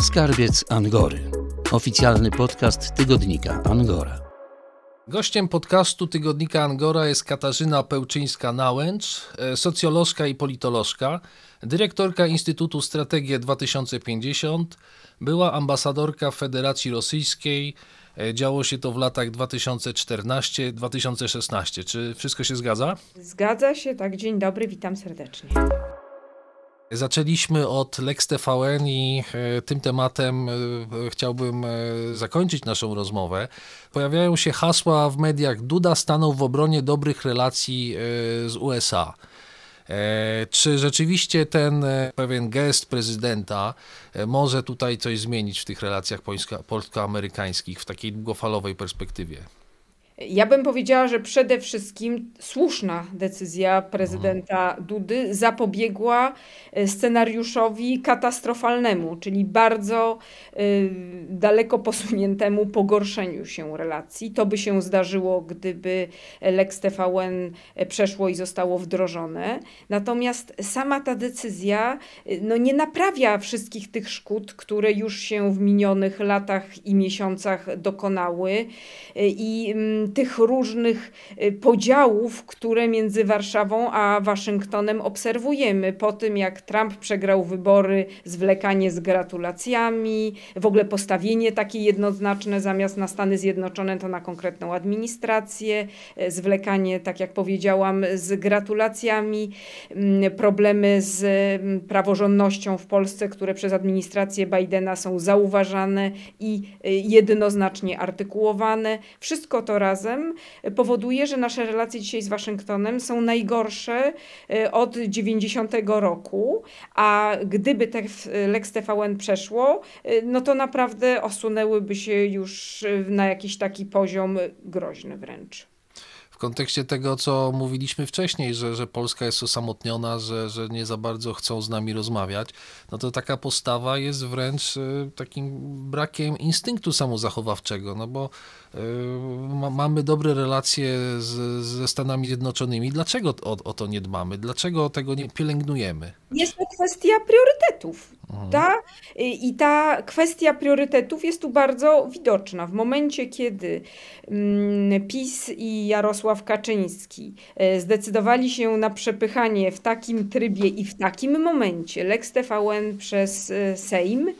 Skarbiec Angory. Oficjalny podcast tygodnika Angora. Gościem podcastu tygodnika Angora jest Katarzyna Pełczyńska-Nałęcz, e, socjolożka i politolożka, dyrektorka Instytutu Strategie 2050, była ambasadorka Federacji Rosyjskiej. E, działo się to w latach 2014-2016. Czy wszystko się zgadza? Zgadza się, tak. Dzień dobry, witam serdecznie. Zaczęliśmy od Lex TVN i e, tym tematem e, chciałbym e, zakończyć naszą rozmowę. Pojawiają się hasła w mediach Duda stanął w obronie dobrych relacji z USA. Czy rzeczywiście ten pewien gest prezydenta może tutaj coś zmienić w tych relacjach polsko-amerykańskich w takiej długofalowej perspektywie? Ja bym powiedziała, że przede wszystkim słuszna decyzja prezydenta Dudy zapobiegła e, scenariuszowi katastrofalnemu, czyli bardzo e, daleko posuniętemu pogorszeniu się relacji. To by się zdarzyło, gdyby Lex TVN e, przeszło i zostało wdrożone. Natomiast sama ta decyzja no, nie naprawia wszystkich tych szkód, które już się w minionych latach i miesiącach dokonały. I mm, tych różnych y, podziałów, które między Warszawą a Waszyngtonem obserwujemy. Po tym, jak Trump przegrał wybory, zwlekanie z gratulacjami, w ogóle postawienie takie jednoznaczne zamiast na Stany Zjednoczone to na konkretną administrację, y, zwlekanie, tak jak powiedziałam, z gratulacjami, mm, problemy z mm, praworządnością w Polsce, które przez administrację Bidena są zauważane i y, jednoznacznie artykułowane. Wszystko to raz razem e, powoduje, że nasze relacje dzisiaj z Waszyngtonem są najgorsze e, od 90 roku, a gdyby te e, Lex TVN przeszło, no to naprawdę osunęłyby się już na jakiś taki poziom groźny wręcz. W kontekście tego, co mówiliśmy wcześniej, że, że Polska jest osamotniona, że, że nie za bardzo chcą z nami rozmawiać, no to taka postawa jest wręcz takim brakiem instynktu samozachowawczego, no bo Yy, ma, mamy dobre relacje z, ze Stanami Zjednoczonymi. Dlaczego o, o, to nie dbamy? Dlaczego tego nie pielęgnujemy? Jest to kwestia priorytetów. Mhm. Ta, yy, I ta kwestia priorytetów jest tu bardzo widoczna. W momencie, kiedy mm, PiS i Jarosław Kaczyński yy, zdecydowali się na przepychanie w takim trybie i w takim momencie Lex TVN przez Sejm,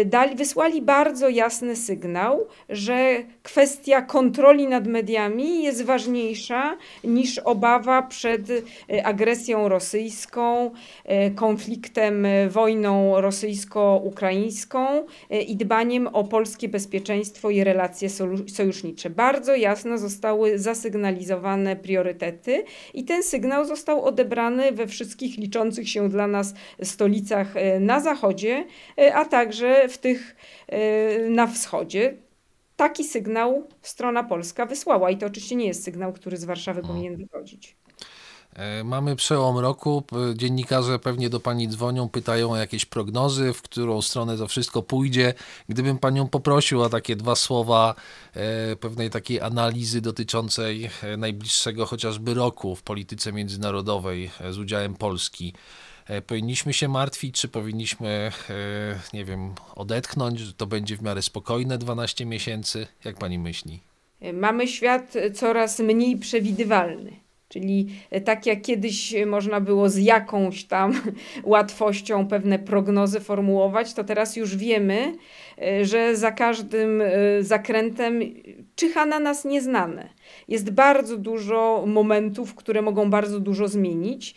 Y, dali, wysłali bardzo jasny sygnał, że kwestia kontroli nad mediami jest ważniejsza niż obawa przed y, agresją rosyjską, y, konfliktem, wojną rosyjsko-ukraińską i dbaniem o polskie bezpieczeństwo i relacje sojusznicze. Bardzo jasno zostały zasygnalizowane priorytety i ten sygnał został odebrany we wszystkich liczących się dla nas stolicach na Zachodzie, a także w tych, e, na wschodzie taki sygnał strona polska wysłała. I to oczywiście nie jest sygnał, który z Warszawy powinien wychodzić. E, mamy przełom roku. E, dziennikarze pewnie do pani dzwonią, pytają o jakieś prognozy, w którą stronę to wszystko pójdzie. Gdybym panią poprosił o takie dwa słowa pewnej takiej analizy dotyczącej najbliższego chociażby roku w polityce międzynarodowej z udziałem Polski E, powinniśmy się martwić, czy powinniśmy, e, nie wiem, odetchnąć, że to będzie w miarę spokojne 12 miesięcy? Jak pani myśli? E, mamy świat coraz mniej przewidywalny. Czyli tak jak kiedyś można było z jakąś tam łatwością pewne prognozy formułować, to teraz już wiemy, że za każdym zakrętem czyha na nas nieznane. Jest bardzo dużo momentów, które mogą bardzo dużo zmienić.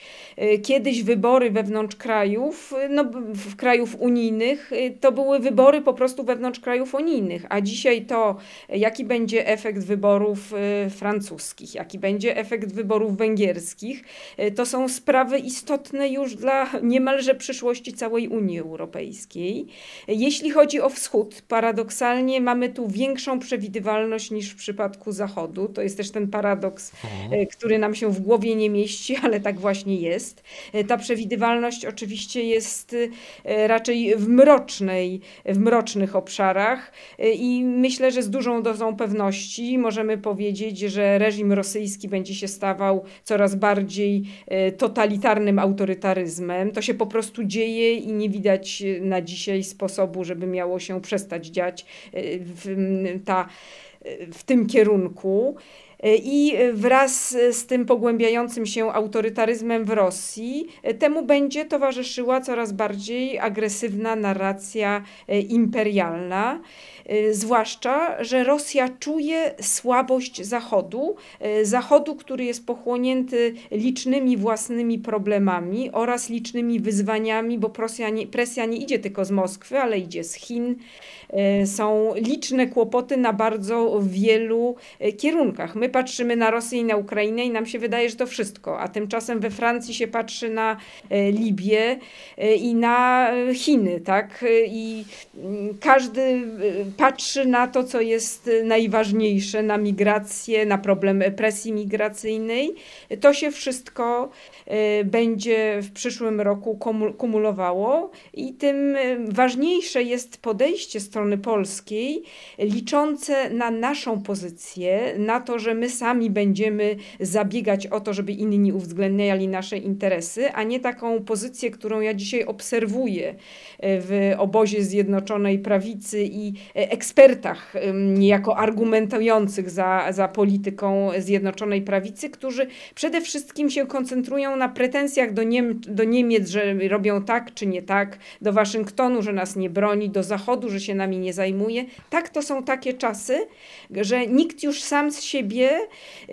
Y, kiedyś wybory wewnątrz krajów, y, no, w krajów unijnych, y, to były wybory po prostu wewnątrz krajów unijnych, a dzisiaj to, jaki będzie efekt wyborów francuskich, jaki będzie efekt wyborów węgierskich, to są sprawy istotne już dla niemalże przyszłości całej Unii Europejskiej. Jeśli chodzi o wschód, paradoksalnie mamy tu większą przewidywalność niż w przypadku Zachodu. To jest też ten paradoks, e, który nam się w głowie nie mieści, ale tak właśnie jest. E, ta przewidywalność oczywiście jest e, raczej w mrocznej, w mrocznych obszarach i myślę, że z dużą dozą pewności możemy powiedzieć, że reżim rosyjski będzie się stawał coraz bardziej totalitarnym autorytaryzmem. To się po prostu dzieje i nie widać na dzisiaj sposobu, żeby miało się przestać dziać. Ta w tym kierunku. E, I wraz z tym pogłębiającym się autorytaryzmem w Rosji, e, temu będzie towarzyszyła coraz bardziej agresywna narracja e, imperialna. Y, zwłaszcza, że Rosja czuje słabość Zachodu, y, Zachodu, który jest pochłonięty licznymi własnymi problemami oraz licznymi wyzwaniami, bo presja nie, presja nie idzie tylko z Moskwy, ale idzie z Chin. Y, są liczne kłopoty na bardzo wielu kierunkach. My patrzymy na Rosję i na Ukrainę i nam się wydaje, że to wszystko, a tymczasem we Francji się patrzy na Libię i na Chiny, tak? I mm, każdy patrzy na to, co jest y, najważniejsze, na migrację, na problem presji migracyjnej. To się wszystko y, będzie w przyszłym roku kumulowało i tym y, ważniejsze jest podejście strony polskiej, liczące na naszą pozycję, na to, że my sami będziemy zabiegać o to, żeby inni uwzględniali nasze interesy, a nie taką pozycję, którą ja dzisiaj obserwuję w obozie Zjednoczonej Prawicy i ekspertach jako argumentujących za, za polityką Zjednoczonej Prawicy, którzy przede wszystkim się koncentrują na pretensjach do, Niem do Niemiec, że robią tak czy nie tak, do Waszyngtonu, że nas nie broni, do Zachodu, że się nami nie zajmuje. Tak, to są takie czasy, że nikt już sam z siebie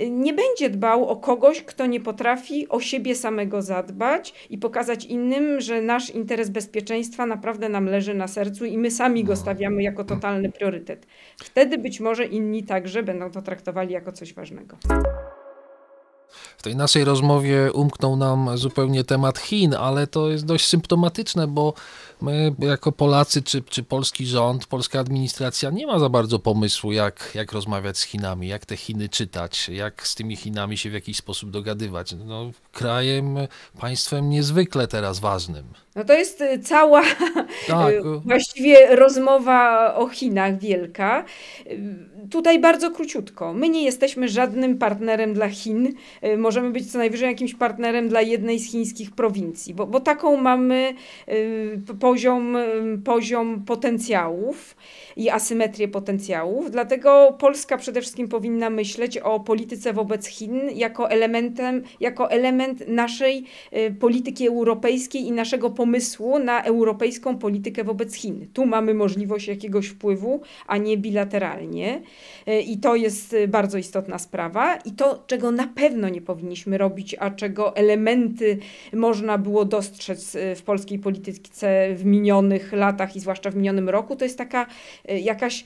y, nie będzie dbał o kogoś, kto nie potrafi o siebie samego zadbać i pokazać innym, że nasz interes bezpieczeństwa naprawdę nam leży na sercu i my sami go no. stawiamy jako no. totalny priorytet. Wtedy być może inni także będą to traktowali jako coś ważnego. W tej naszej rozmowie umknął nam zupełnie temat Chin, ale to jest dość symptomatyczne, bo my jako Polacy, czy, czy polski rząd, polska administracja nie ma za bardzo pomysłu, jak, jak rozmawiać z Chinami, jak te Chiny czytać, jak z tymi Chinami się w jakiś sposób dogadywać. No, krajem, państwem niezwykle teraz ważnym. No to jest y, cała tak. Y, właściwie rozmowa o Chinach wielka. Y, tutaj bardzo króciutko. My nie jesteśmy żadnym partnerem dla Chin możemy być co najwyżej jakimś partnerem dla jednej z chińskich prowincji, bo, bo taką mamy y, poziom, y, poziom potencjałów i asymetrię potencjałów. Dlatego Polska przede wszystkim powinna myśleć o polityce wobec Chin jako elementem, jako element naszej y, polityki europejskiej i naszego pomysłu na europejską politykę wobec Chin. Tu mamy możliwość jakiegoś wpływu, a nie bilateralnie. I to jest bardzo istotna sprawa i to, czego na pewno nie powinniśmy powinniśmy robić, a czego elementy można było dostrzec e, w polskiej polityce w minionych latach i zwłaszcza w minionym roku, to jest taka e, jakaś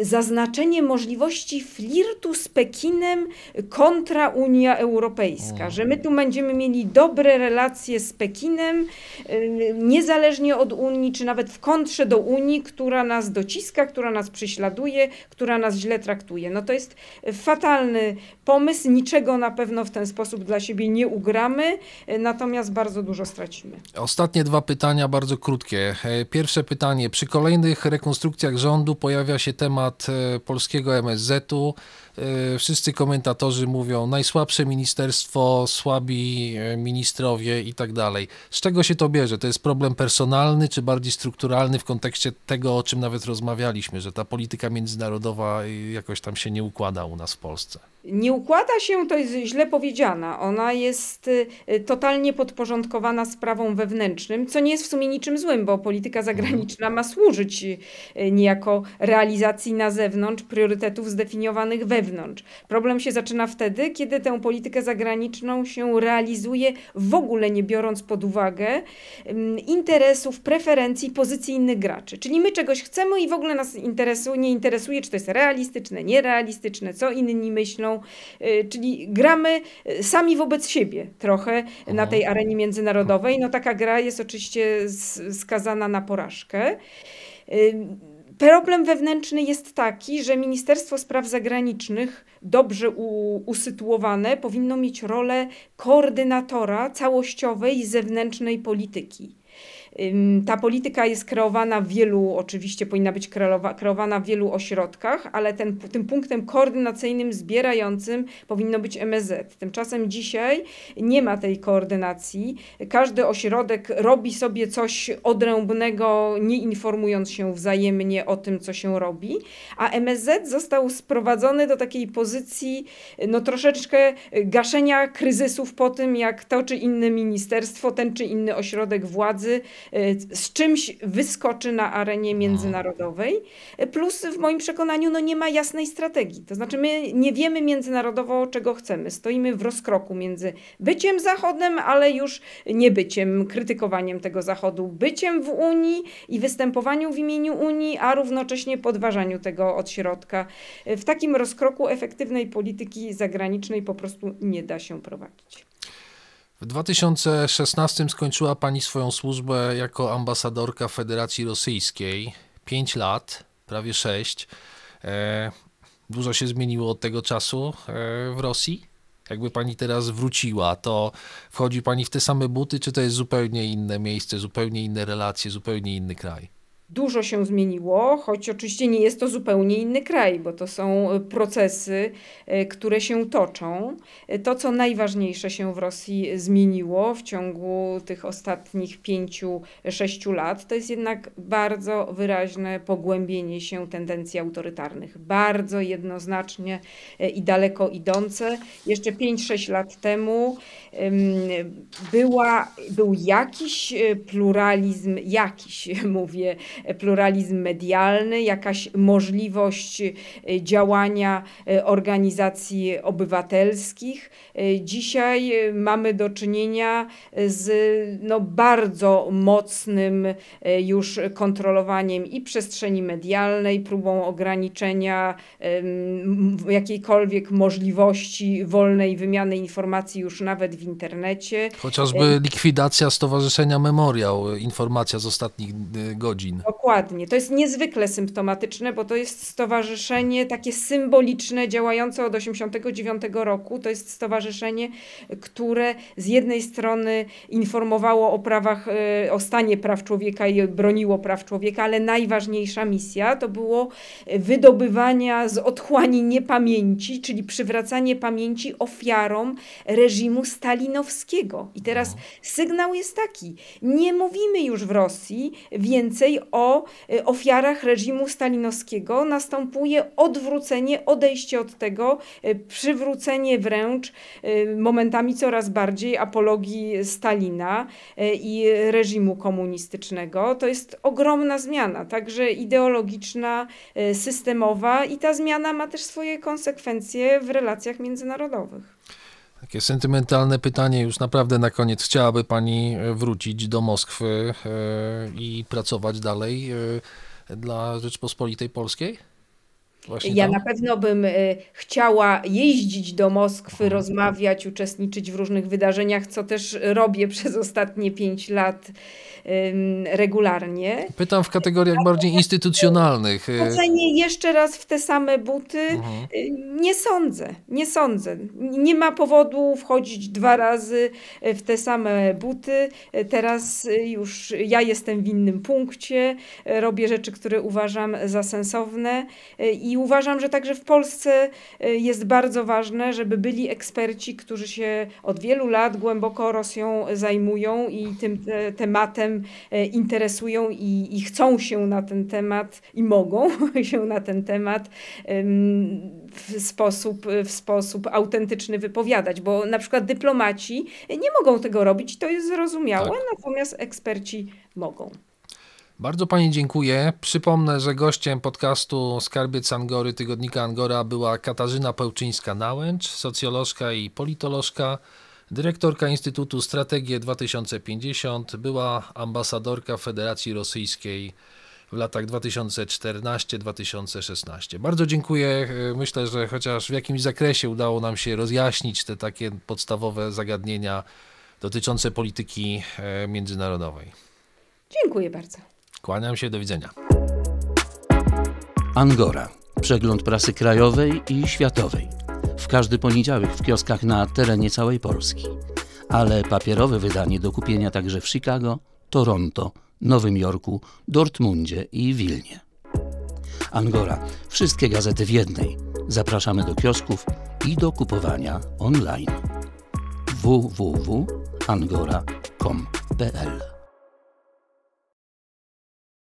zaznaczenie możliwości flirtu z Pekinem kontra Unia Europejska, że my tu będziemy mieli dobre relacje z Pekinem, e, niezależnie od Unii, czy nawet w kontrze do Unii, która nas dociska, która nas prześladuje, która nas źle traktuje. No to jest fatalny pomysł, niczego na pewno w ten ten sposób dla siebie nie ugramy, e, natomiast bardzo dużo stracimy. Ostatnie dwa pytania, bardzo krótkie. E, pierwsze pytanie. Przy kolejnych rekonstrukcjach rządu pojawia się temat e, polskiego MSZ-u. Wszyscy komentatorzy mówią najsłabsze ministerstwo, słabi ministrowie i tak dalej. Z czego się to bierze? To jest problem personalny czy bardziej strukturalny w kontekście tego, o czym nawet rozmawialiśmy, że ta polityka międzynarodowa jakoś tam się nie układa u nas w Polsce? nie układa się, to jest źle powiedziana. Ona jest y, y, totalnie podporządkowana sprawom wewnętrznym, co nie jest w sumie niczym złym, bo polityka zagraniczna ma służyć y, niejako realizacji na zewnątrz priorytetów zdefiniowanych wewnątrz. Problem się zaczyna wtedy, kiedy tę politykę zagraniczną się realizuje w ogóle nie biorąc pod uwagę interesów, preferencji, pozycji innych graczy. Czyli my czegoś chcemy i w ogóle nas interesuje, nie interesuje, czy to jest realistyczne, nierealistyczne, co inni myślą Y, czyli gramy y, sami wobec siebie trochę na tej arenie międzynarodowej. No taka gra jest oczywiście skazana na porażkę. Y, problem wewnętrzny jest taki, że Ministerstwo Spraw Zagranicznych, dobrze usytuowane, powinno mieć rolę koordynatora całościowej zewnętrznej polityki. Ta polityka jest kreowana w wielu, oczywiście powinna być kreowana w wielu ośrodkach, ale ten, tym punktem koordynacyjnym, zbierającym powinno być MSZ. Tymczasem dzisiaj nie ma tej koordynacji. Każdy ośrodek robi sobie coś odrębnego, nie informując się wzajemnie o tym, co się robi, a MSZ został sprowadzony do takiej pozycji, no troszeczkę gaszenia kryzysów po tym, jak to czy inne ministerstwo, ten czy inny ośrodek władzy Y, z czymś wyskoczy na arenie no. międzynarodowej. Plus w moim przekonaniu no nie ma jasnej strategii. To znaczy my nie wiemy międzynarodowo czego chcemy. Stoimy w rozkroku między byciem Zachodem, ale już niebyciem, krytykowaniem tego Zachodu, byciem w Unii i występowaniu w imieniu Unii, a równocześnie podważaniu tego od środka. W takim rozkroku efektywnej polityki zagranicznej po prostu nie da się prowadzić. W 2016 skończyła Pani swoją służbę jako ambasadorka Federacji Rosyjskiej. 5 lat, prawie 6. E, dużo się zmieniło od tego czasu e, w Rosji? Jakby Pani teraz wróciła, to wchodzi Pani w te same buty, czy to jest zupełnie inne miejsce, zupełnie inne relacje, zupełnie inny kraj? Dużo się zmieniło, choć oczywiście nie jest to zupełnie inny kraj, bo to są e, procesy, e, które się toczą. E, to, co najważniejsze się w Rosji zmieniło w ciągu tych ostatnich pięciu, sześciu lat, to jest jednak bardzo wyraźne pogłębienie się tendencji autorytarnych. Bardzo jednoznacznie i daleko idące. Jeszcze pięć, sześć lat temu była, był jakiś pluralizm, jakiś mówię, pluralizm medialny, jakaś możliwość e, działania e, organizacji obywatelskich. E, dzisiaj mamy do czynienia z no, bardzo mocnym już kontrolowaniem i przestrzeni medialnej, próbą ograniczenia jakiejkolwiek możliwości wolnej wymiany informacji już nawet w internecie. Chociażby likwidacja Stowarzyszenia Memoriał, informacja z ostatnich godzin. Dokładnie. To jest niezwykle symptomatyczne, bo to jest stowarzyszenie takie symboliczne, działające od 1989 roku. To jest stowarzyszenie, które z jednej strony informowało o prawach, e, o stanie praw człowieka i broniło praw człowieka, ale najważniejsza misja to było wydobywania z otchłani niepamięci, czyli przywracanie pamięci ofiarom reżimu stalinowskiego. I teraz no. sygnał jest taki: nie mówimy już w Rosji więcej o y, ofiarach reżimu stalinowskiego następuje odwrócenie, odejście od tego, y, przywrócenie wręcz y, momentami coraz bardziej apologii Stalina i reżimu komunistycznego. To jest ogromna zmiana, także ideologiczna, systemowa i ta zmiana ma też swoje konsekwencje w relacjach międzynarodowych. Takie sentymentalne pytanie już naprawdę na koniec. Chciałaby Pani e, wrócić do Moskwy e, i pracować dalej e, dla Rzeczpospolitej Polskiej? Właśnie ja tam. na pewno bym y, chciała jeździć do Moskwy, Aha. rozmawiać, uczestniczyć w różnych wydarzeniach, co też robię przez ostatnie pięć lat regularnie. Pytam w kategoriach bardziej instytucjonalnych. Y. Chodzenie jeszcze raz w te same buty y, mhm. nie sądzę, nie sądzę. Nie ma powodu wchodzić dwa razy w te same buty. Teraz już ja jestem w innym punkcie, robię rzeczy, które uważam za sensowne i i uważam, że także w Polsce y, jest bardzo ważne, żeby byli eksperci, którzy się od wielu lat głęboko Rosją zajmują i tym tematem e, interesują i, i chcą się na ten temat i mogą się na ten temat w sposób, w sposób autentyczny wypowiadać, bo na przykład dyplomaci nie mogą tego robić, to jest zrozumiałe, tak. natomiast eksperci mogą. Bardzo Pani dziękuję. Przypomnę, że gościem podcastu Skarbiec Angory, tygodnika Angora była Katarzyna Pełczyńska-Nałęcz, socjolożka i politolożka, dyrektorka Instytutu Strategie 2050, była ambasadorka Federacji Rosyjskiej w latach 2014-2016. Bardzo dziękuję. Myślę, że chociaż w jakimś zakresie udało nam się rozjaśnić te takie podstawowe zagadnienia dotyczące polityki e, międzynarodowej. Dziękuję bardzo. Kłaniam się, do widzenia. Angora. Przegląd prasy krajowej i światowej. W każdy poniedziałek w kioskach na terenie całej Polski. Ale papierowe wydanie do kupienia także w Chicago, Toronto, Nowym Jorku, Dortmundzie i Wilnie. Angora. Wszystkie gazety w jednej. Zapraszamy do kiosków i do kupowania online www.angora.com.pl